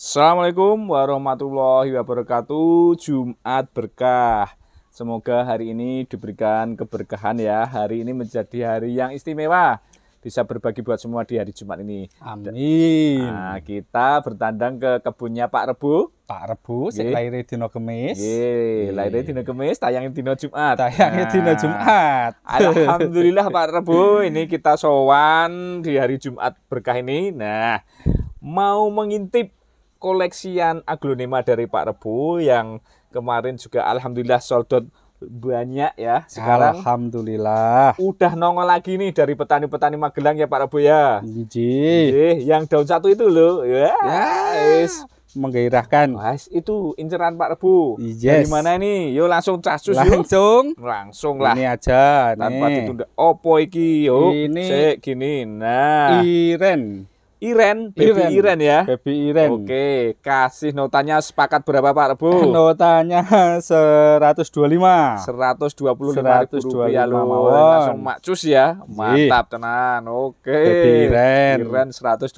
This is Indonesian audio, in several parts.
Assalamualaikum warahmatullahi wabarakatuh. Jumat berkah. Semoga hari ini diberikan keberkahan ya. Hari ini menjadi hari yang istimewa. Bisa berbagi buat semua di hari Jumat ini. Amin. Nah, kita bertandang ke kebunnya Pak Rebu. Pak Rebu, si lahir dino kemis, Lahirnya dino Kemis, tayangin dino Jumat. tayangin nah, dino Jumat. Alhamdulillah Pak Rebu, ini kita sowan di hari Jumat berkah ini. Nah, mau mengintip koleksian aglonema dari Pak Rebu yang kemarin juga alhamdulillah sold banyak ya sekarang alhamdulillah udah nongol lagi nih dari petani-petani Magelang ya Pak Rebu ya Iji. yang daun satu itu loh ya yeah. yes menggairahkan. Mas, itu inceran Pak Rebu. Yes. Dari mana ini? Yo langsung casus langsung. Yuk. Langsung lah. Ini aja. Tanpa nih. ditunda. Opo iki yo. Ini gini. Nah. Iren. Iren, Baby Iren, Iren ya. Baby Iren. Oke, kasih notanya sepakat berapa Pak Rebo? Notanya 125. 125 125 rupiah Langsung macus ya. Mantap iya. tenan. Oke. Baby Iren. Iren 125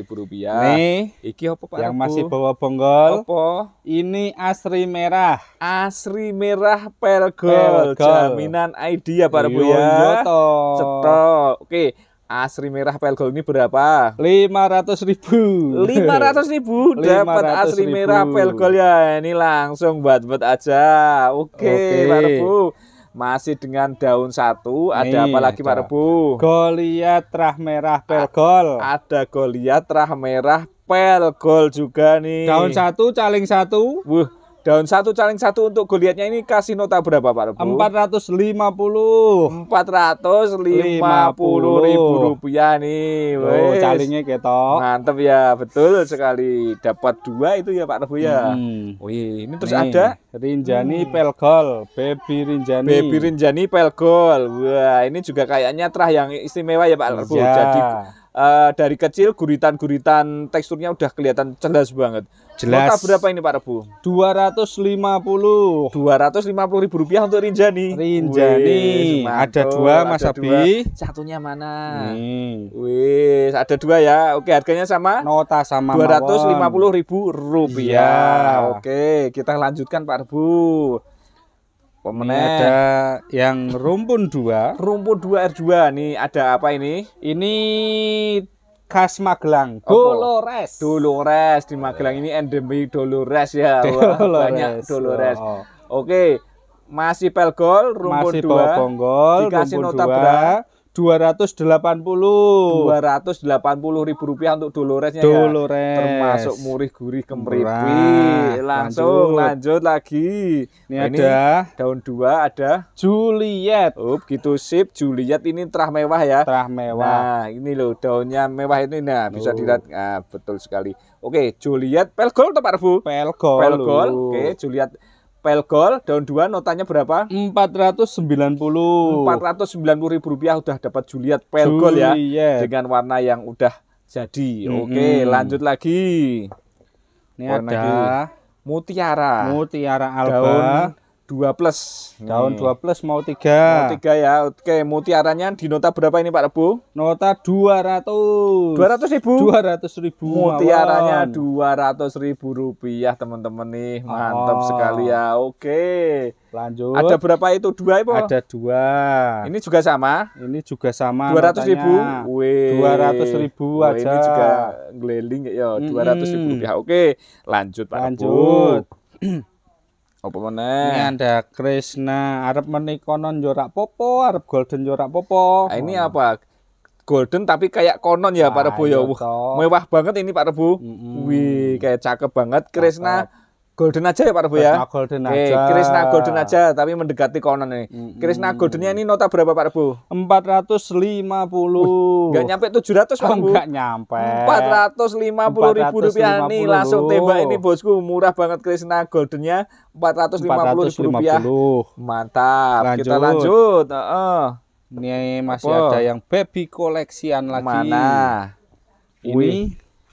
ribu rupiah. Nih, iki apa Pak Yang Rebu? masih bawa bonggol. Apa? Ini asri merah. Asri merah pelgol. Jaminan ID ya Pak Rebo iya, ya. Iya Cetok. Oke. Asri merah pelgol ini berapa? 500 ribu 500 ribu dapat asri ribu. merah pelgol ya Ini langsung buat-buat aja Oke okay, okay. Pak Rebu masih dengan daun satu Nih, ada apa lagi Pak Rebu? Goliat rah merah pelgol ada goliat rah merah pelgol juga nih daun satu caling satu Wuh, Daun satu caling satu untuk goliatnya ini kasih nota berapa Pak Rebu? 450 450 ribu rupiah nih Oh calingnya ketok Mantep ya betul sekali Dapat dua itu ya Pak Rebu ya hmm. Wih ini terus nih, ada Rinjani hmm. Pelgol Baby Rinjani Baby Rinjani Pelgol Wah ini juga kayaknya terah yang istimewa ya Pak Rebu ya. Jadi uh, dari kecil guritan-guritan teksturnya udah kelihatan cerdas banget Jelas. Kota berapa ini Pak Rebu? 250. 250 ribu rupiah untuk Rinjani. Rinjani. Wih, ada dua Mas Abi. Satunya mana? Nih. Wih, ada dua ya. Oke, harganya sama? Nota sama. 250 puluh ribu rupiah. Iya. Oke, kita lanjutkan Pak Rebu. Pemenang. ada yang rumpun dua. Rumpun dua R2 nih. Ada apa ini? Ini khas Magelang. Dolores. Dolores di Magelang ini endemi Dolores ya. Wah, Banyak Dolores. Oh. Oke. Masih Pelgol, rumpun Masih dua. dikasih rumpun nota dua. 280 puluh ribu rupiah untuk Doloresnya ya. Dolores. ya termasuk murih gurih kemeripi langsung lanjut, lanjut lagi ini, ini ada daun dua ada Juliet up oh, gitu sip Juliet ini terah mewah ya terah mewah nah ini loh daunnya mewah ini nah bisa dilihat nah, betul sekali oke Juliet pelgol atau Rebu? pelgol pelgol oke Juliet Pelgol daun dua notanya berapa? empat empat ratus ratus sembilan puluh sembilan puluh ribu rupiah udah dapat Juliet Pelgol ya dengan warna yang udah jadi. Mm-hmm. Oke, lanjut lagi. Ini warna ada lagi. mutiara. Mutiara alba. Daun dua plus daun hmm. dua plus mau tiga mau tiga ya oke mutiaranya di nota berapa ini Pak Rebu nota dua ratus dua ratus ribu dua ratus ribu mutiaranya dua ratus ribu rupiah teman-teman nih mantap oh. sekali ya oke lanjut ada berapa itu dua ibu ada dua ini juga sama ini juga sama dua ratus ribu dua ratus ribu aja ini juga ngeliling ya dua ratus ribu rupiah oke lanjut Pak lanjut Rebu. Apa meneh? Ini ada Krishna, Arab menikonon jorak popo, Arab golden jorak popo. Nah, ini oh. apa? Golden tapi kayak konon ya Pak Rebo ya. Ah, iya mewah banget ini Pak Rebo. Mm -hmm. Wih, kayak cakep banget Krishna. Cakep. Golden aja ya Pak rebo ya. Krishna Golden aja. Krishna Golden aja tapi mendekati konon ini. Mm -hmm. Krishna Goldennya ini nota berapa Pak rebo? 450. Gak nyampe 700 Pak oh, Rebu. Enggak nyampe. 450 ribu rupiah ini langsung tembak ini bosku murah banget Krishna Goldennya 450 ribu rupiah. Mantap. Lanjut. Kita lanjut. Uh -uh. Ini masih Apa? ada yang baby koleksian lagi. Mana? Ini Wih.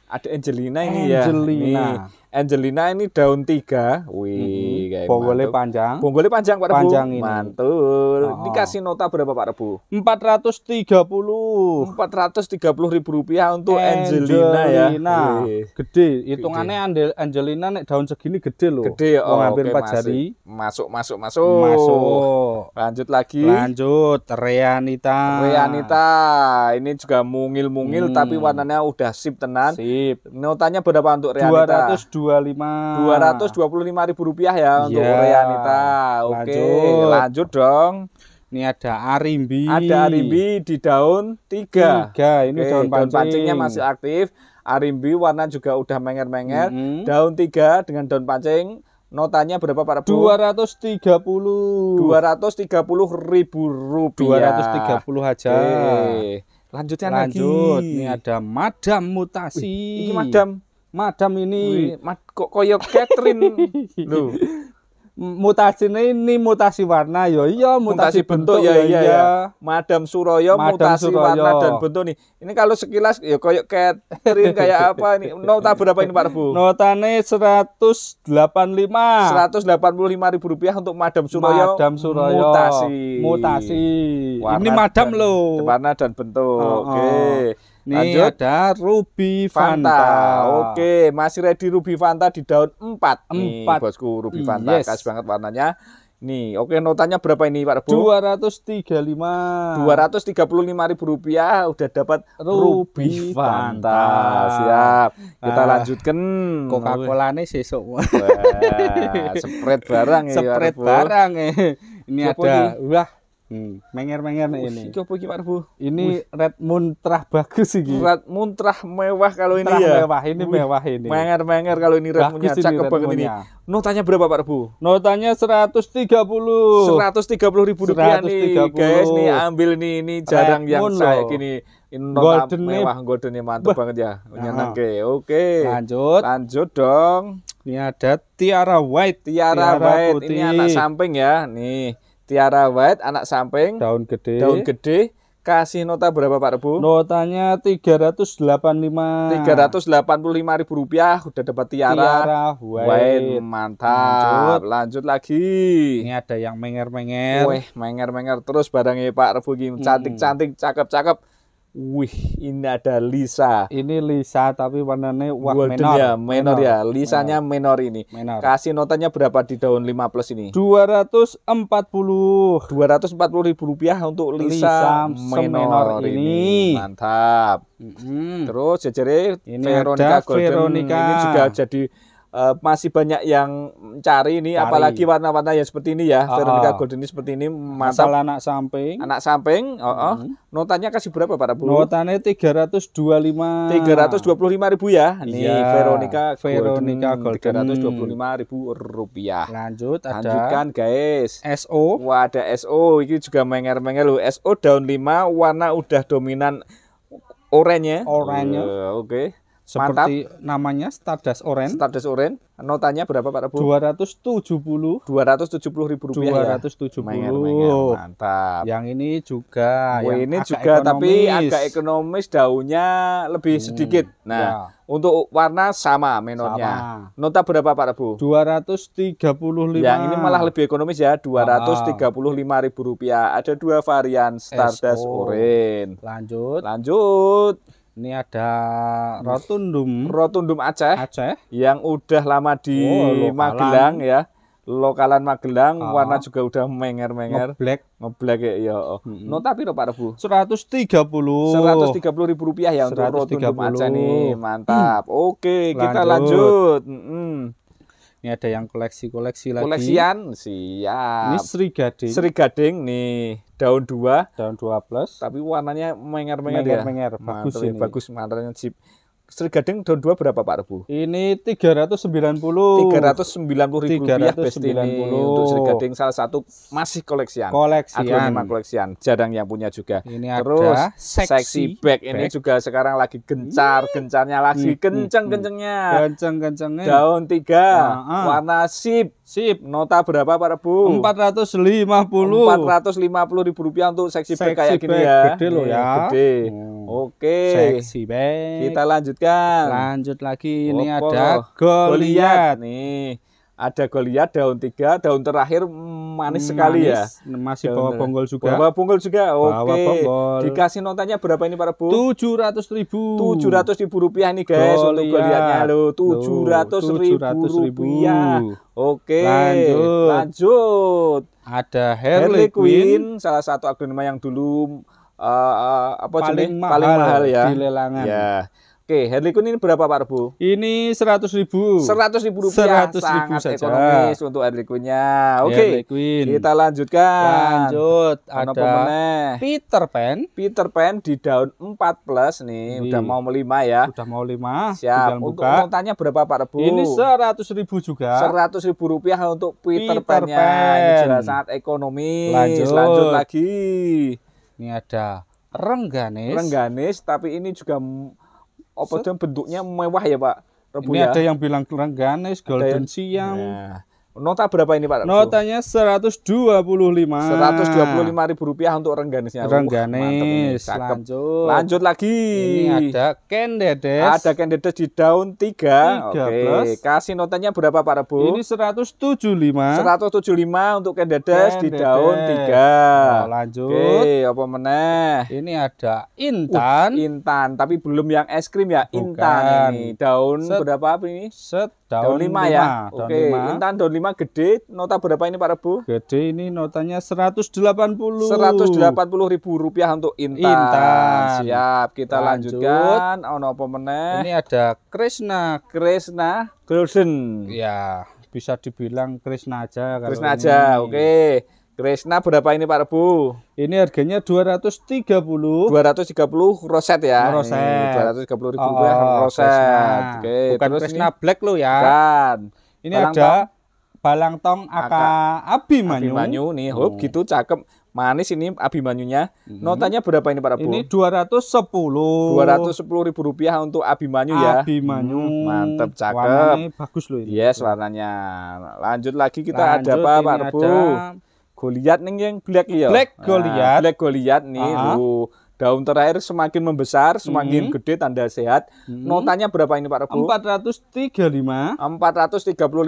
ada Angelina ini Angelina. ya. Angelina. Angelina ini daun tiga, wih, mm -hmm. bonggolnya panjang, bonggolnya panjang Pak Rebu, panjang ini. mantul. Oh. Dikasih nota berapa Pak Rebu? Empat ratus tiga puluh, empat ratus tiga puluh ribu rupiah untuk Angelina, ya. Angelina. ya, wih. gede. Hitungannya gede. Angelina nek daun segini gede loh, gede, oh, hampir empat jari. Masuk, masuk, masuk, masuk. Lanjut lagi. Lanjut, Reanita. Reanita, ini juga mungil-mungil hmm. tapi warnanya udah sip tenan. Sip. Notanya berapa untuk Reanita? Dua ratus dua 225 ribu rupiah ya yeah. untuk iya. Reanita. Oke, lanjut. lanjut dong. Ini ada arimbi. Ada arimbi di daun tiga. Tiga. Ini Oke, daun, pancing. daun pancingnya masih aktif. Arimbi warna juga udah menger-menger. Mm -hmm. Daun tiga dengan daun pancing. Notanya berapa Pak Rebu? 230. 230 ribu rupiah. 230 aja. Oke. Lanjutnya Lanjut. lagi. Ini ada madam mutasi. Wih, ini madam Madam ini Wih. kok koyo Catherine lu mutasi ini mutasi warna yo ya iya mutasi, mutasi bentuk, bentuk ya, ya iya, iya. Ya. Madam Suroyo Madam mutasi Suroyo. warna dan bentuk nih ini kalau sekilas ya koyok Catherine kayak apa ini nota berapa ini Pak Bu notane 185 185 ribu rupiah untuk Madam Suroyo Madam Suroyo mutasi mutasi warna ini Madam loh warna dan bentuk oh, oke okay. oh. Nih Lanjut. ada Ruby Fanta. Fanta. Oke, masih ready Ruby Fanta di daun 4. 4. Nih, bosku Ruby hmm, Fanta, yes. kasih banget warnanya. Nih, oke notanya berapa ini Pak Rebu? 235. 235 ribu rupiah udah dapat Ruby, Ruby Fanta. Fanta. Siap. Kita ah, lanjutkan. Coca-Cola nih sesok. Wah, spread barang ya. Spread barang ya. Ini Siapa ada ini? wah Hmm. Menger-menger nih oh, ini. Siapa lagi Pak Bu? Ini Ush. red moon terah bagus iki. Red moon terah mewah kalau ini terah ya. mewah, ini Ush. mewah ini. Menger-menger kalau ini red moonnya cakep banget ini. Notanya berapa Pak puluh Notanya tiga puluh ribu rupiah 130. nih guys nih ambil nih ini jarang red yang saya kini Nota golden mewah goldennya mantep bah. banget ya. oke Nah. Oke. Lanjut. Lanjut dong. Ini ada Tiara White. Tiara, Tiara White. Putih. Ini anak samping ya. Nih. Tiara White anak samping daun gede daun gede kasih nota berapa Pak Rebu? Notanya 385. 385 ribu rupiah udah dapat tiara. Tiara White. White. Mantap. Lanjut. Lanjut lagi. Ini ada yang menger-menger. wih menger-menger terus barangnya Pak Rebu gini. Hmm. Cantik-cantik, cakep-cakep Wih, ini ada Lisa. Ini Lisa tapi warnanya wah menor. ya, menor, menor ya. Lisanya menor, menor ini. Menor. Kasih notanya berapa di daun 5 plus ini? 240. 240 ribu rupiah untuk Lisa, Lisa menor, menor ini. ini. Mantap. Mm -hmm. Terus jejere Veronica ada Golden Veronica. ini juga jadi Eh, masih banyak yang cari ini cari. apalagi warna-warna yang seperti ini ya. Oh. Veronica ah. Gold ini seperti ini Masalah anak samping. Anak samping, oh, oh. Hmm. Notanya kasih berapa Pak Rabu? Notanya puluh lima ribu ya. Ini iya. Veronica Veronica Golden, hmm, puluh lima ribu rupiah. Lanjut ada Lanjutkan guys. SO. Wah, ada SO. Ini juga menger-menger loh. SO daun lima, warna udah dominan oranye. Oranye. Uh, Oke. Okay seperti Mantap. namanya Stardust Orange. Stardust Orange. Notanya berapa Pak Rebu? 270. 270 ribu rupiah 270. Ya? Mayan, Mantap. Yang ini juga. Oh, yang ini agak juga ekonomis. tapi agak ekonomis daunnya lebih hmm. sedikit. Nah, ya. untuk warna sama menornya. Sama. Nota berapa Pak Rebu? 235. Yang ini malah lebih ekonomis ya, 235 lima ribu rupiah Ada dua varian Stardust Orange. Lanjut. Lanjut. Ini ada rotundum. Rotundum Aceh. Aceh. Yang udah lama di oh, Magelang ya. Lokalan Magelang oh. warna juga udah menger-menger. Ngeblek. Ngeblek ya. Iya. Mm -hmm. No tapi no Pak Rebu. 130. 130 ribu rupiah ya untuk rotundum Aceh nih. Mantap. Mm. Oke, lanjut. kita lanjut. Mm -hmm. Ini ada yang koleksi-koleksi lagi. Koleksian, siap. Ini sri gading sri gading nih, daun dua Daun dua plus. Tapi warnanya menger-menger ya. Menger-menger, bagus ya, mantap, ini. Bagus, mantelnya sip. Sri Gading daun 2 berapa Pak Rebu? Ini 390. 390 ribu 390. rupiah best ini untuk Sri Gading salah satu masih koleksian. Koleksian. Agronema koleksian. Jarang yang punya juga. Ini Terus ada seksi, seksi bag, bag ini juga sekarang lagi gencar, Yee. gencarnya lagi hmm, kenceng-kencengnya. Kenceng-kencengnya. Daun 3. uh-huh. Ah, ah. warna sip. Sip. Nota berapa Pak Rebu? 450. 450 ribu rupiah untuk seksi, seksi bag kayak bag. gini ya. Gede loh iya, ya. Gede. Hmm. Oke. okay. Seksi bag. Kita lanjut lanjutkan. Lanjut lagi ini ada Goliat. Nih, ada Goliat daun tiga, daun terakhir manis, manis hmm, sekali ya. Masih bawa bonggol juga. Bawa bonggol juga. Oke. Okay. Dikasih notanya berapa ini para Bu? tujuh ratus ribu. tujuh ratus ribu rupiah nih guys Goliat. untuk Goliatnya lo. tujuh ratus ribu rupiah. Oke. Lanjut. Lanjut. Ada Harley, Quinn, salah satu aglonema yang dulu uh, uh apa paling mahal, paling mahal ya di lelangan. Ya. Oke, Harley Quinn ini berapa Pak Rebu? Ini seratus ribu. Seratus ribu rupiah. Seratus ribu sangat saja. ekonomis untuk Harley Quinn-nya. Iya, Oke, Harley Quinn. kita lanjutkan. Lanjut. Ada pemenang. Peter Pan. Peter Pan di daun 4 plus nih, ini. udah mau lima ya. Udah mau lima. Siap. Untuk buka. berapa Pak Rebu? Ini seratus ribu juga. Seratus ribu rupiah untuk Peter, Peter Pan-nya. Pan. Ini juga sangat ekonomis. Lanjut. Lanjut lagi. Ini ada Rengganis. Rengganis, tapi ini juga apa so? bentuknya mewah ya pak Rebu ini ya? ada yang bilang kurang ganes golden yang... siam nah, Nota berapa ini Pak? Notanya seratus Seratus dua dua puluh lima. puluh lima ribu rupiah untuk rengganisnya. Rengganis. Uh, mantep, lanjut. Lanjut lagi. Ini ada kendedes. Ada kendedes di daun tiga. Oke. Kasih notanya berapa Pak Rebu? Ini seratus Seratus tujuh lima. tujuh lima untuk kendedes, kendedes. di daun tiga. Nah, lanjut. Oke, apa meneh? Ini ada intan. Uh, intan, tapi belum yang es krim ya, Bukan. intan ini. Daun Set, berapa ini? Set Daun, daun 5, ya. Daun Oke, lima. intan daun lima gede, nota berapa ini Pak Rebu? Gede ini notanya 180. 180 ribu rupiah untuk intan. Intan. Siap, kita Lanjut. lanjutkan. oh no meneh? Ini ada Krishna. Krishna Golden. Ya, bisa dibilang Krishna aja kalau Krishna ini. aja. Oke. Krishna berapa ini Pak Rebu? Ini harganya 230. 230 roset ya. Roset. 230 ribu oh, oh, roset. Oke, okay. bukan terus Krishna ini, Black lo ya. Kan. Ini Balang ada tong. Balang Tong Aka, Abimanyu. Abimanyu nih, hop oh, oh. hmm. gitu cakep. Manis ini Abimanyunya. Hmm. Notanya berapa ini Pak Rebu? Ini 210. 210 ribu rupiah untuk Abimanyu ya. Abimanyu. Hmm, mantep cakep. Warnanya bagus loh ini. Yes, warnanya. Lanjut lagi kita Lanjut, ada apa Pak Rebu? Ada Goliat nih yang Black ya. Black ah, Goliat. Nah, Black Goliat nih. Uh-huh. Daun terakhir semakin membesar, semakin hmm. gede tanda sehat. Hmm. Notanya berapa ini Pak Rebo? 435. 435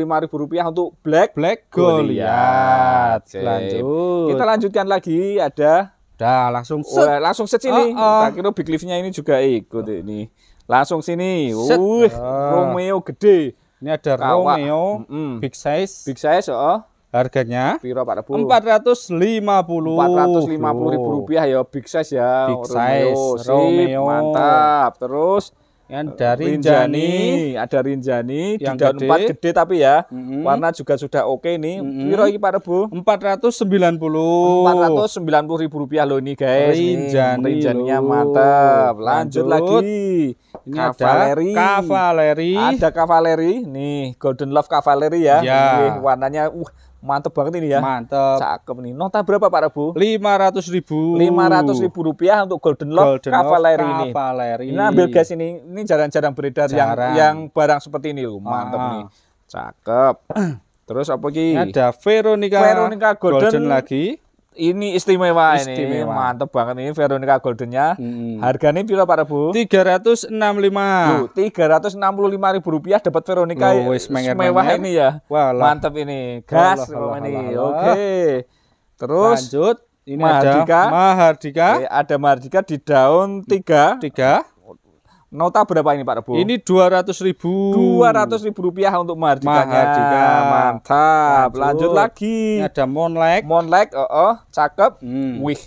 ribu rupiah untuk Black Black Goliat. Lanjut. Kita lanjutkan lagi ada Dah langsung set. Oh, langsung set sini. Uh oh. kira big liftnya ini juga ikut oh. ini. Langsung sini. Wuh, Romeo gede. Ini ada Romeo mm -mm. big size. Big size, oh. Harganya piro Pak Rebu? 450. 450 ribu rupiah ya big size ya. Big size Romeo, Sip, Romeo. mantap. Terus yang dari eh, Rinjani. Rinjani, ada Rinjani yang di daun gede. 4 gede tapi ya. Mm -hmm. Warna juga sudah oke okay nih. Mm -hmm. Piro iki Pak Rebu? 490. 490 ribu rupiah loh ini guys. Rinjani. Rinjaninya mantap. Lanjut, Lanjut. lagi. Ini Kavaleri. ada Kavaleri. Ada Kavaleri. Nih, Golden Love Kavaleri ya. ya. Ini warnanya uh Mantep banget ini ya. Mantep. Cakep nih. Nota berapa Pak Rabu? 500 ribu. 500 ribu rupiah untuk Golden Lock Golden Cavaleri ini. Cavaleri. Ini ambil gas ini. Ini jarang-jarang beredar yang yang barang seperti ini loh. Mantep ah. nih. Cakep. Terus apa lagi? Ada Veronica, Veronica Golden, Golden lagi ini istimewa, istimewa. ini mantep banget ini Veronica Goldennya hmm. harganya piro Pak Rebu? 365 365 ribu rupiah dapat Veronica Loh, wis, ini ya Walah. mantep ini gas ini oke terus lanjut ini Mahardika. ada Mahardika. Eh, ada Mahardika di daun 3. 3. Nota berapa ini Pak Rebo? Ini dua ratus ribu. Dua ratus ribu rupiah untuk Mahardika Mahardika, ya. mantap. Lanjut, Lanjut lagi. Ini ada Monlek. Monlek, oh, oh cakep. Hmm. Wih,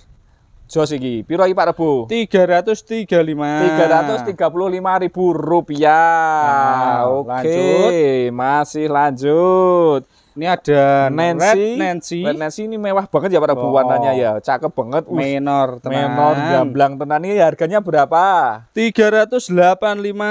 jos iki. Piro ini Pak Rebo? Tiga ratus tiga lima. Tiga ratus tiga puluh lima ribu rupiah. Nah, Oke, lanjut. masih lanjut. Ini ada Nancy. Red Nancy. Red Nancy ini mewah banget ya para oh. buwananya ya. Cakep banget. Uh. Menor tenan. Menor gamblang tenan ini harganya berapa? 385. 385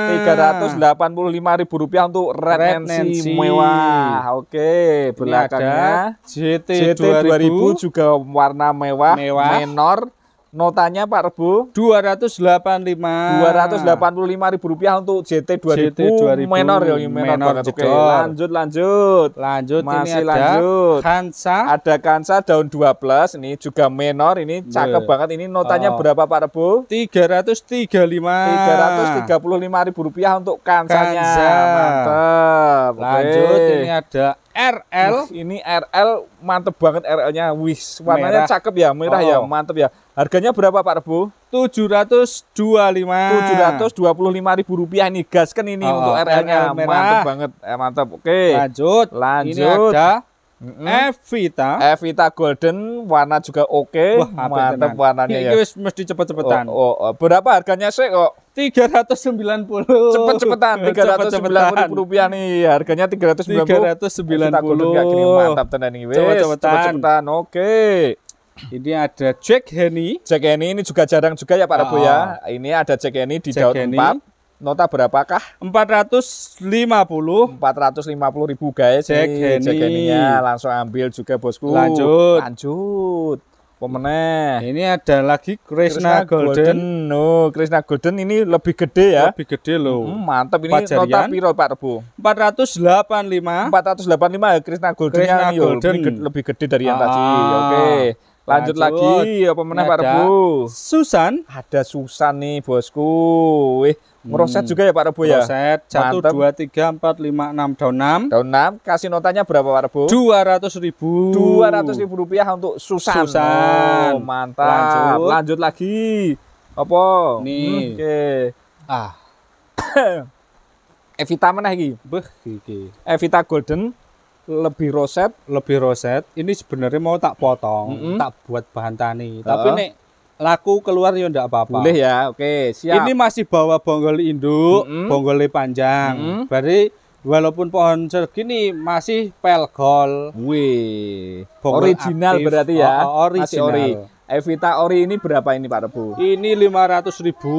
ribu rupiah untuk Red, Red Nancy. Nancy. mewah. Oke, belakangnya JT, JT 2000. 2000 juga warna mewah, mewah. menor Notanya Pak Rebo 285. 285 ribu rupiah untuk JT 2000, JT 2000 menor ya menor, menor Oke, lanjut lanjut. Lanjut masih ini lanjut. Kansa. Ada Kansa daun 12 ini juga menor ini iya. cakep Be. banget ini notanya oh. berapa Pak Rebo? 335. 335 ribu rupiah untuk Kansanya. Kansa. Mantap. Lanjut Oke. ini ada RL. Wih, ini RL mantep banget RL-nya. wis warnanya merah. cakep ya, merah ya, oh. ya, mantep ya. Harganya berapa Pak Rebo? 725. 725 ribu rupiah ini kan ini oh, untuk RL-nya merah. Mantap banget. Eh, mantap. Oke. Lanjut. Lanjut. Ini ada Mm -hmm. Evita. Evita Golden warna juga oke. Okay. mantap warnanya ya. Ini mesti cepet-cepetan. Oh, oh, oh, berapa harganya sih kok? 390. Cepet-cepetan 390 puluh rupiah nih. Harganya 390. 390. Evita Golden kayak mantap tenan ini. Cepet-cepetan. Cepet-cepetan. Oke. Okay. Ini ada Jack Henny. Jack Henny ini juga jarang juga ya Pak oh. Rebo ya. Ah, ah. Ini ada Jack Henny di Jack daun Henny. 4. Nota berapakah? 450. 450 ribu guys. Jack Henny. Jack Henny-nya langsung ambil juga bosku. Lanjut. Lanjut. Pemenang. Ini ada lagi Krishna, Krishna Golden. Golden. No, Krishna Golden ini lebih gede ya. Lebih gede loh. Hmm, mantap ini Pajarian. nota piro Pak Rebu? 485. 485 ya Krishna iya, Golden Krishna Golden. lebih, gede, lebih gede dari yang ah. tadi. Oke. Okay. Lanjut, lagi apa meneh Pak Rebo? Susan. Ada Susan nih bosku. Eh, Meroset hmm. juga ya Pak Rebo ya? Meroset 1, Mantep. 2, 3, 4, 5, 6, daun 6 Daun 6, kasih notanya berapa Pak Rebo? 200 ribu 200 ribu rupiah untuk Susan Susan oh, Mantap Lanjut, Lanjut lagi Apa? Nih Oke okay. Ah Evita mana lagi? Beh, Evita Golden lebih roset lebih roset ini sebenarnya mau tak potong mm -hmm. tak buat bahan tani uh. tapi nek laku keluar ya ndak apa-apa boleh ya oke siap ini masih bawa bonggol induk mm -hmm. bonggolnya panjang mm -hmm. berarti walaupun pohon segini masih pelgol. Wih, original aktif. berarti ya. Oh, oh original. Masih ori. Evita ori ini berapa ini Pak Rebu? Ini ratus ribu.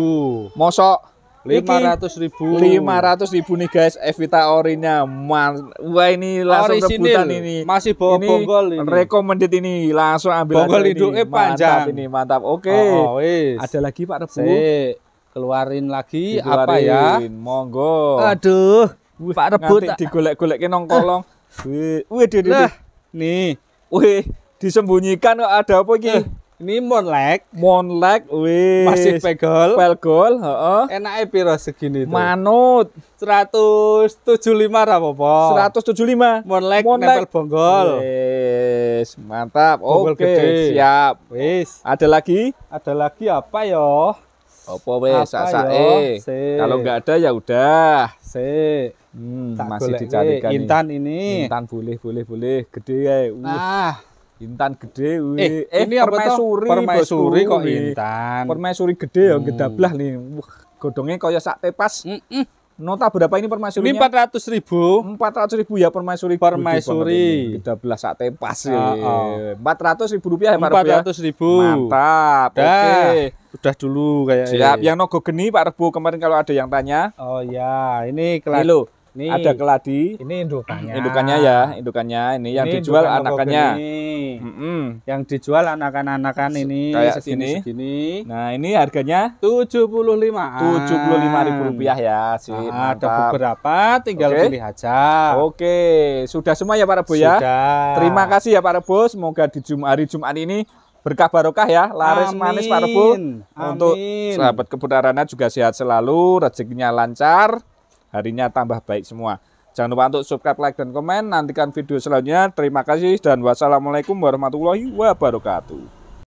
Mosok lima ratus ribu lima ratus ribu nih guys Evita orinya Man. wah ini langsung Orisinil. rebutan ini masih bawa ini bonggol ini recommended ini langsung ambil bonggol hidup eh panjang mantap ini mantap oke okay. oh, oh ada lagi pak rebu Se. keluarin lagi Dikeluarin. apa ya monggo aduh Wih, pak rebu tak digolek-golekin nong kolong wih wih, wih, wih, wih, disembunyikan ada apa iki? Eh, ini Monlek. Monlek, wih. Masih pegol. Pegol, heeh. Enaknya piro segini tuh? Manut. 175 ra apa-apa. lima, Monlek, Monlek. nempel bonggol. Wis, mantap. Oke, gede. siap. Wis. Ada lagi? Ada lagi apa yo? Apa wis eh, Kalau enggak ada ya udah. Sik. Hmm, masih dicarikan. Intan ini. Intan boleh, boleh, boleh. Gede ya. Nah, Intan gede wih. Eh, eh ini permaisuri, permaisuri kok Intan. Permaisuri gede ya hmm. gedablah nih. Wah, godongnya kaya sak tepas. Mm -mm. Nota berapa ini permaisurinya? Ini 400 ribu. 400 ribu ya permaisuri. Permaisuri. Gede belas sak tepas ya. Oh, oh. 400 ribu rupiah ya Pak ya? ribu. Mantap. Oke. Okay. Udah dulu kayak Siap. Yang nogo geni Pak Rebo kemarin kalau ada yang tanya. Oh ya, ini kelas. Ini ini, ada keladi. Ini indukannya. Indukannya ya, indukannya. Ini, ini yang dijual anakannya. Mm -mm. Yang dijual anakan-anakan ini kayak segini, segini. Nah, ini harganya lima ribu rupiah ya, sih. Ah, ada beberapa, tinggal okay. pilih aja. Oke, sudah semua ya Pak Rebo ya. Terima kasih ya Pak Rebo, semoga di Jumat hari Jumat ini berkah barokah ya, laris Amin. manis Pak Rebo. Untuk sahabat kebutarana juga sehat selalu, rezekinya lancar harinya tambah baik semua. Jangan lupa untuk subscribe, like, dan komen. Nantikan video selanjutnya. Terima kasih dan wassalamualaikum warahmatullahi wabarakatuh.